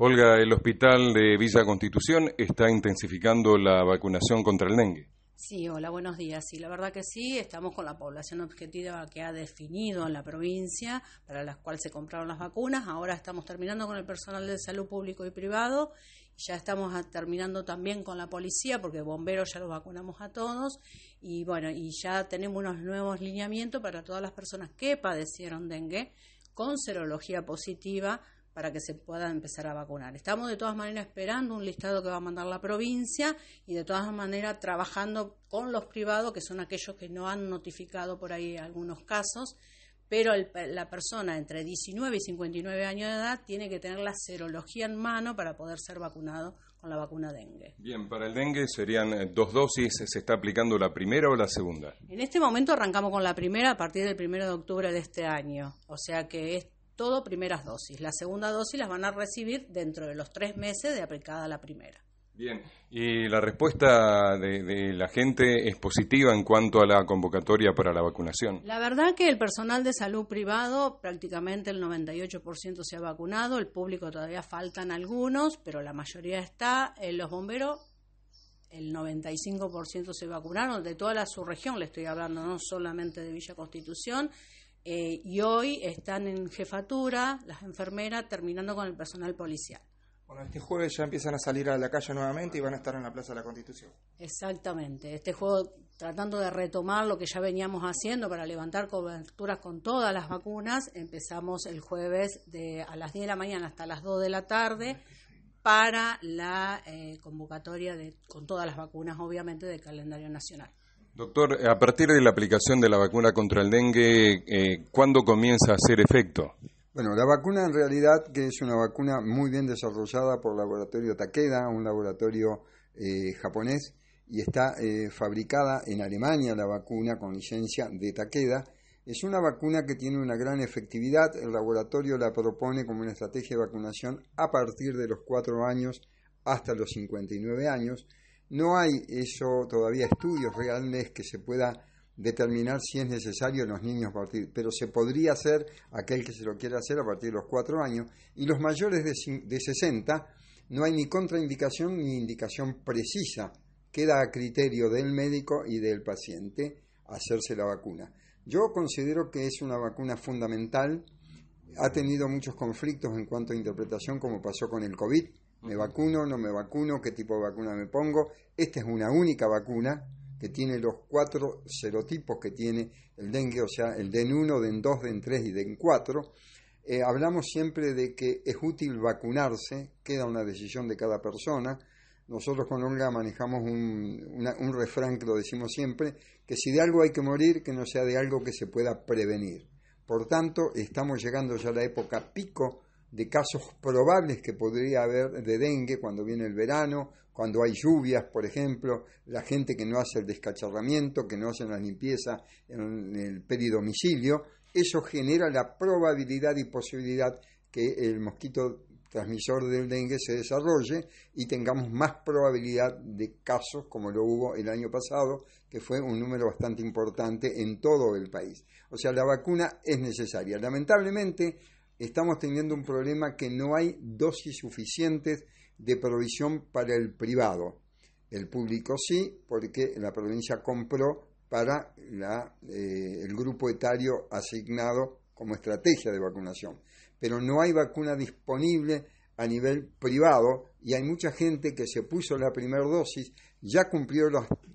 Olga, el hospital de Villa Constitución está intensificando la vacunación contra el dengue. Sí, hola, buenos días. Sí, la verdad que sí, estamos con la población objetiva que ha definido la provincia para la cual se compraron las vacunas. Ahora estamos terminando con el personal de salud público y privado. Ya estamos terminando también con la policía, porque bomberos ya los vacunamos a todos. Y bueno, y ya tenemos unos nuevos lineamientos para todas las personas que padecieron dengue con serología positiva para que se pueda empezar a vacunar. Estamos de todas maneras esperando un listado que va a mandar la provincia y de todas maneras trabajando con los privados, que son aquellos que no han notificado por ahí algunos casos, pero la persona entre 19 y 59 años de edad tiene que tener la serología en mano para poder ser vacunado con la vacuna dengue. Bien, para el dengue serían eh, dos dosis, ¿se está aplicando la primera o la segunda? En este momento arrancamos con la primera a partir del 1 de octubre de este año, o sea que es todo primeras dosis. La segunda dosis las van a recibir dentro de los tres meses de aplicada la primera. Bien, y la respuesta de, de, la gente es positiva en cuanto a la convocatoria para la vacunación. La verdad que el personal de salud privado, prácticamente el 98% se ha vacunado, el público todavía faltan algunos, pero la mayoría está, eh, los bomberos el 95% se vacunaron, de toda la subregión le estoy hablando, no solamente de Villa Constitución, eh, y hoy están en jefatura las enfermeras terminando con el personal policial. Bueno, este jueves ya empiezan a salir a la calle nuevamente y van a estar en la Plaza de la Constitución. Exactamente, este juego tratando de retomar lo que ya veníamos haciendo para levantar coberturas con todas las vacunas, empezamos el jueves a las 10 de la mañana hasta las 2 de la tarde para la eh, convocatoria de, con todas las vacunas, obviamente, del calendario nacional. Doctor, a partir de la aplicación de la vacuna contra el dengue, eh, ¿cuándo comienza a hacer efecto? Bueno, la vacuna en realidad, que es una vacuna muy bien desarrollada por el laboratorio Takeda, un laboratorio eh, japonés, y está eh, fabricada en Alemania la vacuna con licencia de Takeda. Es una vacuna que tiene una gran efectividad. El laboratorio la propone como una estrategia de vacunación a partir de los 4 años hasta los 59 años. No hay eso todavía estudios reales que se pueda determinar si es necesario en los niños partir, pero se podría hacer aquel que se lo quiera hacer a partir de los cuatro años y los mayores de, de 60 no hay ni contraindicación ni indicación precisa, queda a criterio del médico y del paciente hacerse la vacuna. Yo considero que es una vacuna fundamental, ha tenido muchos conflictos en cuanto a interpretación como pasó con el COVID, me vacuno, no me vacuno, qué tipo de vacuna me pongo. Esta es una única vacuna que tiene los cuatro serotipos que tiene el dengue, o sea, el DEN1, DEN2, DEN3 y DEN4. Eh, hablamos siempre de que es útil vacunarse, queda una decisión de cada persona. Nosotros con Olga manejamos un, un refrán que lo decimos siempre, que si de algo hay que morir, que no sea de algo que se pueda prevenir. Por tanto, estamos llegando ya a la época pico de casos probables que podría haber de dengue cuando viene el verano, cuando hay lluvias, por ejemplo, la gente que no hace el descacharramiento, que no hace la limpieza en el peridomicilio, eso genera la probabilidad y posibilidad que el mosquito transmisor del dengue se desarrolle y tengamos más probabilidad de casos como lo hubo el año pasado, que fue un número bastante importante en todo el país. O sea, la vacuna es necesaria. Lamentablemente, estamos teniendo un problema que no hay dosis suficientes de provisión para el privado. El público sí, porque la provincia compró para eh, el grupo etario asignado como estrategia de vacunación. Pero no hay vacuna disponible a nivel privado y hay mucha gente que se puso la primera dosis, ya cumplió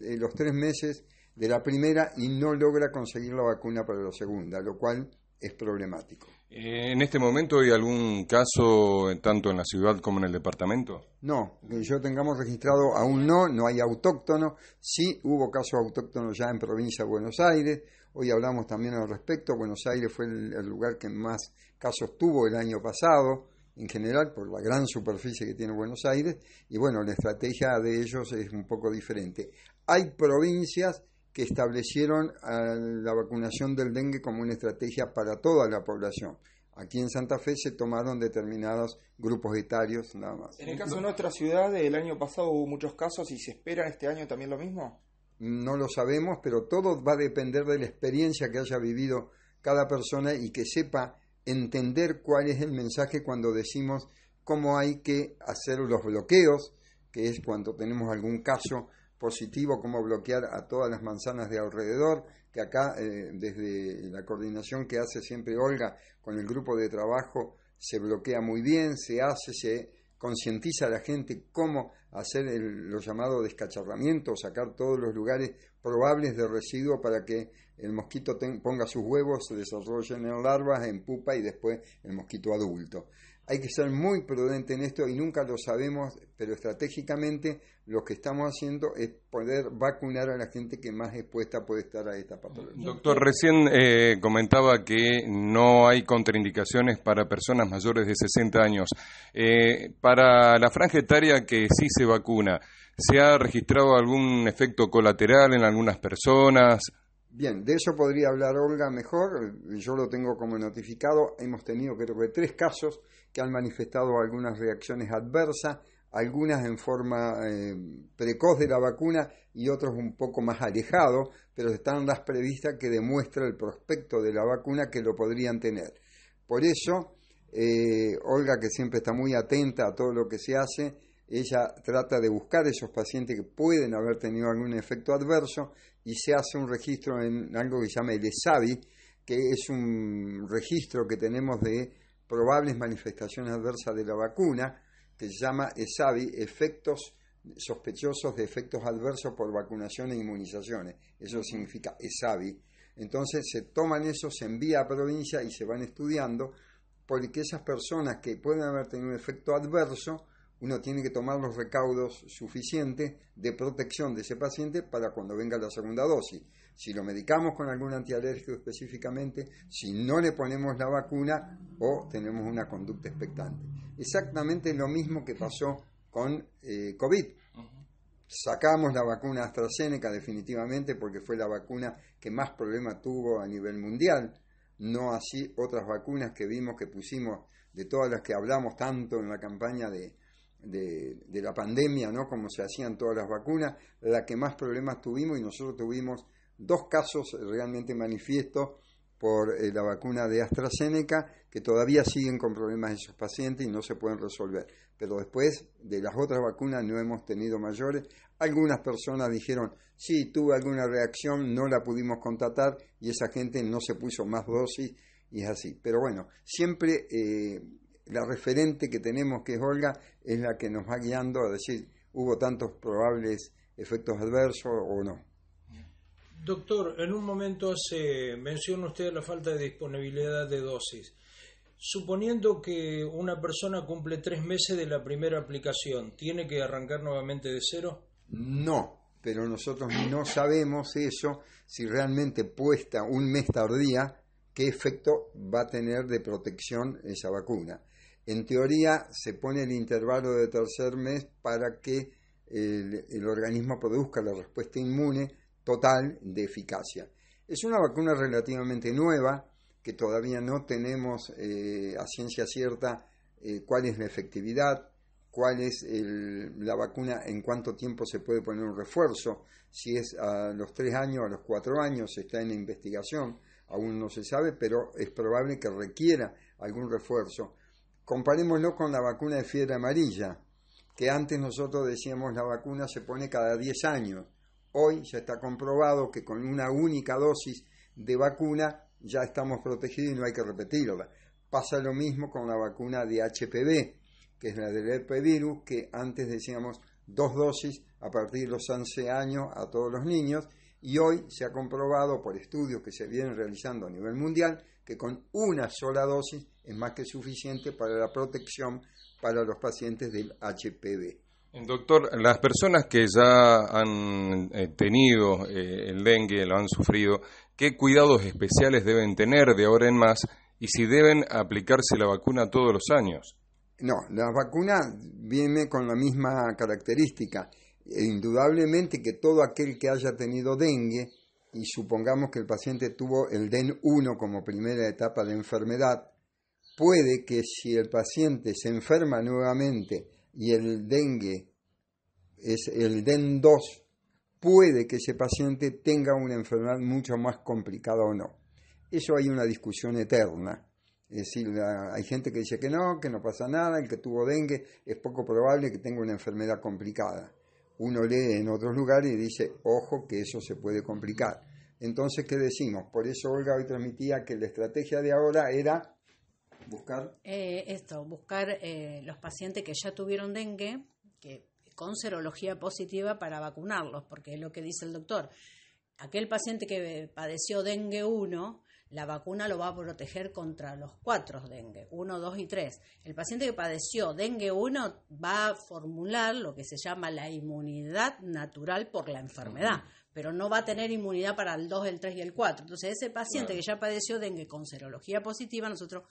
eh, los tres meses de la primera y no logra conseguir la vacuna para la segunda, lo cual es problemático. Eh, ¿En este momento hay algún caso eh, tanto en la ciudad como en el departamento? No, que yo tengamos registrado aún no, no hay autóctono. Sí hubo casos autóctonos ya en provincia de Buenos Aires. Hoy hablamos también al respecto. Buenos Aires fue el, el lugar que más casos tuvo el año pasado, en general, por la gran superficie que tiene Buenos Aires. Y bueno, la estrategia de ellos es un poco diferente. Hay provincias que establecieron ah, la vacunación del dengue como una estrategia para toda la población. Aquí en Santa Fe se tomaron determinados grupos etarios nada más. En el caso de nuestra ciudad, el año pasado hubo muchos casos y se espera este año también lo mismo. No lo sabemos, pero todo va a depender de la experiencia que haya vivido cada persona y que sepa entender cuál es el mensaje cuando decimos cómo hay que hacer los bloqueos, que es cuando tenemos algún caso positivo cómo bloquear a todas las manzanas de alrededor, que acá eh, desde la coordinación que hace siempre Olga con el grupo de trabajo se bloquea muy bien, se hace, se concientiza a la gente cómo hacer el, lo llamado descacharramiento, sacar todos los lugares probables de residuo para que el mosquito ponga sus huevos, se desarrollen en larvas, en pupa y después el mosquito adulto. Hay que ser muy prudente en esto y nunca lo sabemos, pero estratégicamente lo que estamos haciendo es poder vacunar a la gente que más expuesta puede estar a esta patología. Doctor, recién eh, comentaba que no hay contraindicaciones para personas mayores de 60 años. Eh, para la franja etaria que sí se vacuna, ¿se ha registrado algún efecto colateral en algunas personas? Bien, de eso podría hablar Olga mejor, yo lo tengo como notificado, hemos tenido creo que tres casos que han manifestado algunas reacciones adversas, algunas en forma eh, precoz de la vacuna y otros un poco más alejados, pero están las previstas que demuestra el prospecto de la vacuna que lo podrían tener. Por eso, eh, Olga, que siempre está muy atenta a todo lo que se hace, ella trata de buscar esos pacientes que pueden haber tenido algún efecto adverso y se hace un registro en algo que se llama el ESAVI, que es un registro que tenemos de probables manifestaciones adversas de la vacuna, que se llama ESAVI, efectos sospechosos de efectos adversos por vacunación e inmunizaciones. Eso significa ESAVI. Entonces se toman eso, se envía a provincia y se van estudiando, porque esas personas que pueden haber tenido un efecto adverso, uno tiene que tomar los recaudos suficientes de protección de ese paciente para cuando venga la segunda dosis si lo medicamos con algún antialérgico específicamente, si no le ponemos la vacuna o tenemos una conducta expectante. Exactamente lo mismo que pasó con eh, COVID. Sacamos la vacuna AstraZeneca definitivamente porque fue la vacuna que más problemas tuvo a nivel mundial, no así otras vacunas que vimos que pusimos, de todas las que hablamos tanto en la campaña de, de, la pandemia, ¿no? Como se hacían todas las vacunas, la que más problemas tuvimos y nosotros tuvimos dos casos realmente manifiestos por eh, la vacuna de AstraZeneca, que todavía siguen con problemas sus pacientes y no se pueden resolver. Pero después de las otras vacunas no hemos tenido mayores. Algunas personas dijeron, sí, tuve alguna reacción, no la pudimos contratar y esa gente no se puso más dosis y es así. Pero bueno, siempre eh, la referente que tenemos, que es Olga, es la que nos va guiando a decir, hubo tantos probables efectos adversos o no. Doctor, en un momento hace menciona usted la falta de disponibilidad de dosis. Suponiendo que una persona cumple tres meses de la primera aplicación, ¿tiene que arrancar nuevamente de cero? No, pero nosotros no sabemos eso, si realmente puesta un mes tardía, qué efecto va a tener de protección esa vacuna. En teoría se pone el intervalo de tercer mes para que el organismo produzca la respuesta inmune total de eficacia. Es una vacuna relativamente nueva, que todavía no tenemos eh, a ciencia cierta eh, cuál es la efectividad, cuál es la vacuna, en cuánto tiempo se puede poner un refuerzo, si es a los tres años, a los cuatro años, está en investigación, aún no se sabe, pero es probable que requiera algún refuerzo. Comparémoslo con la vacuna de fiebre amarilla, que antes nosotros decíamos la vacuna se pone cada diez años Hoy ya está comprobado que con una única dosis de vacuna ya estamos protegidos y no hay que repetirla. Pasa lo mismo con la vacuna de HPV, que es la del herpesvirus, que antes decíamos dos dosis a partir de los 11 años a todos los niños y hoy se ha comprobado por estudios que se vienen realizando a nivel mundial que con una sola dosis es más que suficiente para la protección para los pacientes del HPV. Doctor, las personas que ya han eh, tenido eh, el dengue, lo han sufrido, ¿qué cuidados especiales deben tener de ahora en más y si deben aplicarse la vacuna todos los años? No, la vacuna viene con la misma característica. E indudablemente que todo aquel que haya tenido dengue, y supongamos que el paciente tuvo el DEN1 como primera etapa de enfermedad, puede que si el paciente se enferma nuevamente, y el dengue, es el DEN2, puede que ese paciente tenga una enfermedad mucho más complicada o no. Eso hay una discusión eterna. Es decir, hay gente que dice que no, que no pasa nada, el que tuvo dengue es poco probable que tenga una enfermedad complicada. Uno lee en otros lugares y dice, ojo, que eso se puede complicar. Entonces, ¿qué decimos? Por eso Olga hoy transmitía que la estrategia de ahora era Buscar. Eh, esto, buscar eh, los pacientes que ya tuvieron dengue, que con serología positiva para vacunarlos, porque es lo que dice el doctor. Aquel paciente que padeció dengue 1, la vacuna lo va a proteger contra los cuatro dengue, 1, 2 y 3. El paciente que padeció dengue 1 va a formular lo que se llama la inmunidad natural por la enfermedad, pero no va a tener inmunidad para el 2, el 3 y el 4. Entonces, ese paciente que ya padeció dengue con serología positiva, nosotros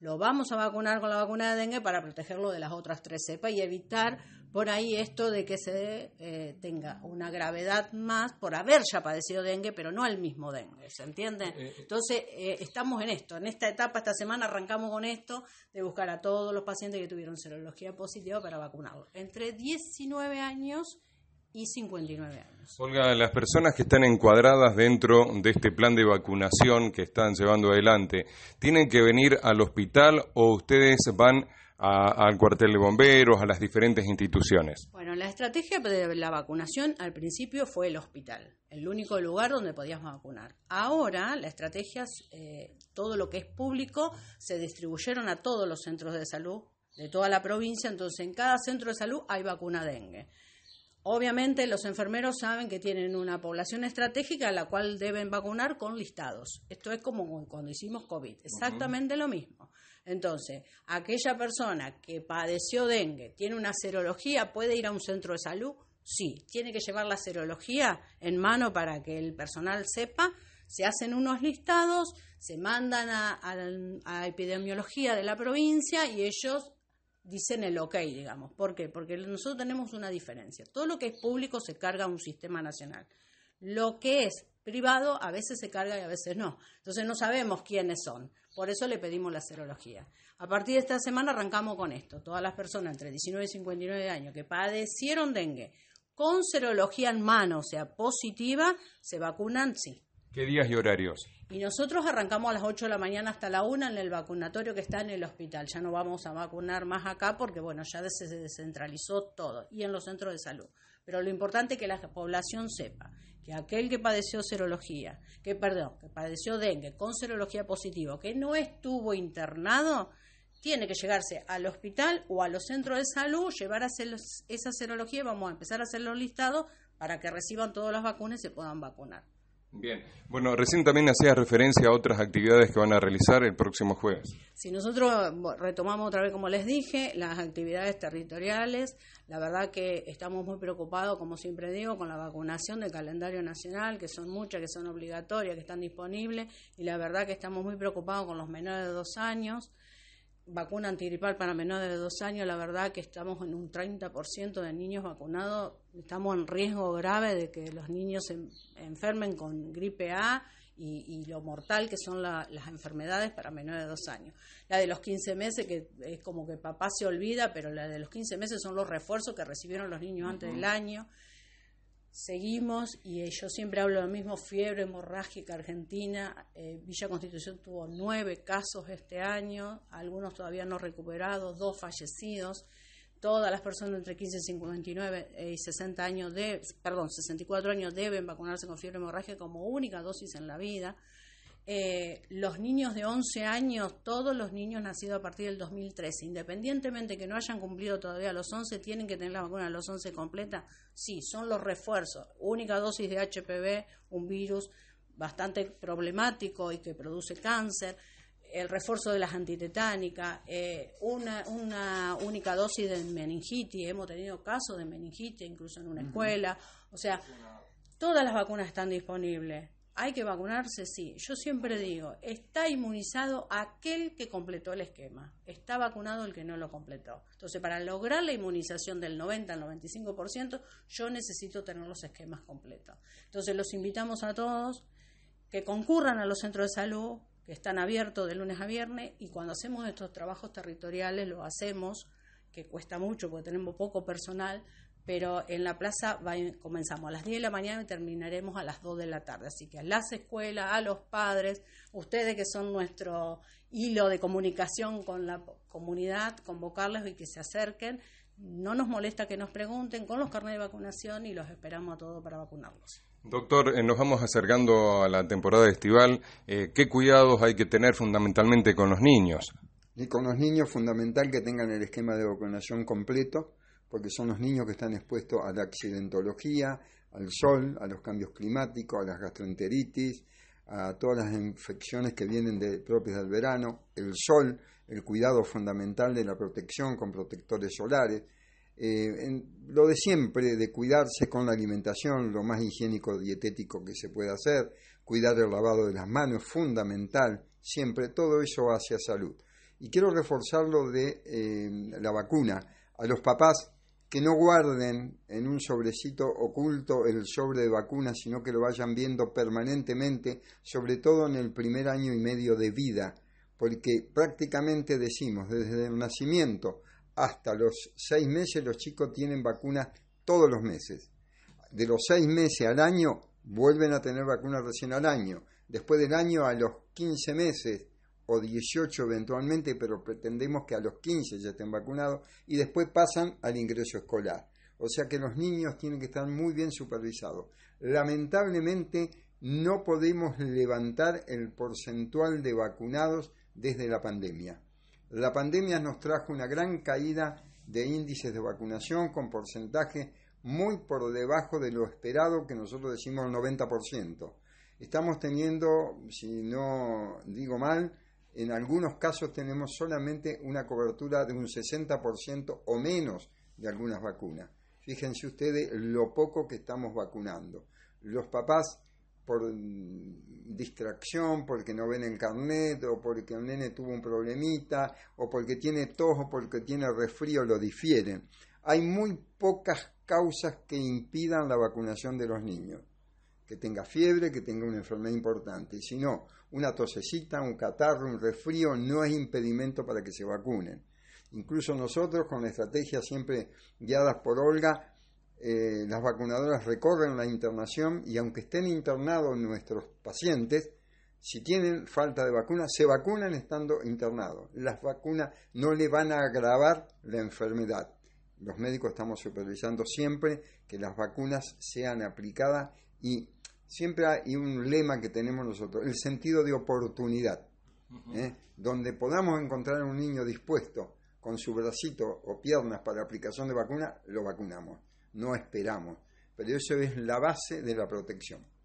lo vamos a vacunar con la vacuna de dengue para protegerlo de las otras tres cepas y evitar por ahí esto de que se eh, tenga una gravedad más por haber ya padecido dengue, pero no el mismo dengue, ¿se entiende? Eh, eh, Entonces, estamos en esto, en esta etapa, esta semana arrancamos con esto de buscar a todos los pacientes que tuvieron serología positiva para vacunarlos. Entre 19 años y 59 años. Olga, las personas que están encuadradas dentro de este plan de vacunación que están llevando adelante, ¿tienen que venir al hospital o ustedes van al cuartel de bomberos, a las diferentes instituciones? Bueno, la estrategia de la vacunación al principio fue el hospital, el único lugar donde podíamos vacunar. Ahora la estrategia, eh, todo lo que es público, se distribuyeron a todos los centros de salud de toda la provincia, entonces en cada centro de salud hay vacuna dengue. Obviamente los enfermeros saben que tienen una población estratégica a la cual deben vacunar con listados. Esto es como cuando hicimos COVID, exactamente lo mismo. Entonces, aquella persona que padeció dengue, tiene una serología, puede ir a un centro de salud, sí, tiene que llevar la serología en mano para que el personal sepa. Se hacen unos listados, se mandan a, a epidemiología de la provincia y ellos dicen el ok, digamos. ¿Por qué? Porque nosotros tenemos una diferencia. Todo lo que es público se carga a un sistema nacional. Lo que es privado a veces se carga y a veces no. Entonces no sabemos quiénes son. Por eso le pedimos la serología. A partir de esta semana arrancamos con esto. Todas las personas entre 19 y 59 años que padecieron dengue con serología en mano, o sea, positiva, se vacunan, sí. ¿Qué días y horarios? Y nosotros arrancamos a las 8 de la mañana hasta la 1 en el vacunatorio que está en el hospital. Ya no vamos a vacunar más acá porque, bueno, ya se descentralizó todo y en los centros de salud. Pero lo importante es que la población sepa que aquel que padeció serología, que perdón, que padeció dengue con serología positiva, que no estuvo internado, tiene que llegarse al hospital o a los centros de salud, llevar a esa serología y vamos a empezar a hacer los listados para que reciban todas las vacunas y se puedan vacunar. Bien, bueno, recién también hacías referencia a otras actividades que van a realizar el próximo jueves. si nosotros retomamos otra vez, como les dije, las actividades territoriales. La verdad que estamos muy preocupados, como siempre digo, con la vacunación del calendario nacional, que son muchas, que son obligatorias, que están disponibles. Y la verdad que estamos muy preocupados con los menores de dos años vacuna antigripal para menores de dos años, la verdad que estamos en un 30% de niños vacunados, estamos en riesgo grave de que los niños se enfermen con gripe A y, lo mortal que son las enfermedades para menores de dos años. La de los 15 meses, que es como que papá se olvida, pero la de los 15 meses son los refuerzos que recibieron los niños antes del año seguimos y eh, yo siempre hablo lo mismo, fiebre hemorrágica argentina, eh, Villa Constitución tuvo nueve casos este año, algunos todavía no recuperados, dos fallecidos, todas las personas entre 15 y y nueve eh, y sesenta años de, perdón, 64 años deben vacunarse con fiebre hemorrágica como única dosis en la vida. Eh, los niños de 11 años, todos los niños nacidos a partir del 2013, independientemente que no hayan cumplido todavía los 11, tienen que tener la vacuna a los 11 completa. Sí, son los refuerzos. Única dosis de HPV, un virus bastante problemático y que produce cáncer. El refuerzo de las antitetánicas, eh, una, una, única dosis de meningitis. Hemos tenido casos de meningitis, incluso en una escuela. O sea, todas las vacunas están disponibles ¿Hay que vacunarse? Sí. Yo siempre digo, está inmunizado aquel que completó el esquema. Está vacunado el que no lo completó. Entonces, para lograr la inmunización del 90 al 95%, yo necesito tener los esquemas completos. Entonces, los invitamos a todos que concurran a los centros de salud, que están abiertos de lunes a viernes, y cuando hacemos estos trabajos territoriales, lo hacemos, que cuesta mucho porque tenemos poco personal, pero en la plaza comenzamos a las 10 de la mañana y terminaremos a las 2 de la tarde. Así que a las escuelas, a los padres, ustedes que son nuestro hilo de comunicación con la comunidad, convocarles y que se acerquen. No nos molesta que nos pregunten con los carnes de vacunación y los esperamos a todos para vacunarlos. Doctor, eh, nos vamos acercando a la temporada estival. Eh, ¿Qué cuidados hay que tener fundamentalmente con los niños? Y con los niños, fundamental que tengan el esquema de vacunación completo porque son los niños que están expuestos a la accidentología, al sol, a los cambios climáticos, a las gastroenteritis, a todas las infecciones que vienen de, propias del verano, el sol, el cuidado fundamental de la protección con protectores solares, eh, lo de siempre, de cuidarse con la alimentación, lo más higiénico dietético que se pueda hacer, cuidar el lavado de las manos, fundamental, siempre, todo eso hacia salud. Y quiero reforzarlo de eh, la vacuna. A los papás que no guarden en un sobrecito oculto el sobre de vacunas, sino que lo vayan viendo permanentemente, sobre todo en el primer año y medio de vida, porque prácticamente decimos, desde el nacimiento hasta los seis meses los chicos tienen vacunas todos los meses. De los seis meses al año vuelven a tener vacunas recién al año. Después del año a los 15 meses o 18 eventualmente, pero pretendemos que a los 15 ya estén vacunados y después pasan al ingreso escolar. O sea que los niños tienen que estar muy bien supervisados. Lamentablemente no podemos levantar el porcentual de vacunados desde la pandemia. La pandemia nos trajo una gran caída de índices de vacunación con porcentaje muy por debajo de lo esperado que nosotros decimos el 90%. Estamos teniendo, si no digo mal, en algunos casos tenemos solamente una cobertura de un 60% o menos de algunas vacunas. Fíjense ustedes lo poco que estamos vacunando. Los papás por distracción, porque no ven el carnet, o porque el nene tuvo un problemita, o porque tiene tos, o porque tiene resfrío, lo difieren. Hay muy pocas causas que impidan la vacunación de los niños que tenga fiebre, que tenga una enfermedad importante. Si no, una tosecita, un catarro, un resfrío no es impedimento para que se vacunen. Incluso nosotros, con estrategias siempre guiadas por Olga, eh, las vacunadoras recorren la internación y aunque estén internados nuestros pacientes, si tienen falta de vacuna, se vacunan estando internados. Las vacunas no le van a agravar la enfermedad. Los médicos estamos supervisando siempre que las vacunas sean aplicadas y siempre hay un lema que tenemos nosotros, el sentido de oportunidad, ¿eh? donde podamos encontrar a un niño dispuesto con su bracito o piernas para aplicación de vacuna, lo vacunamos, no esperamos, pero eso es la base de la protección.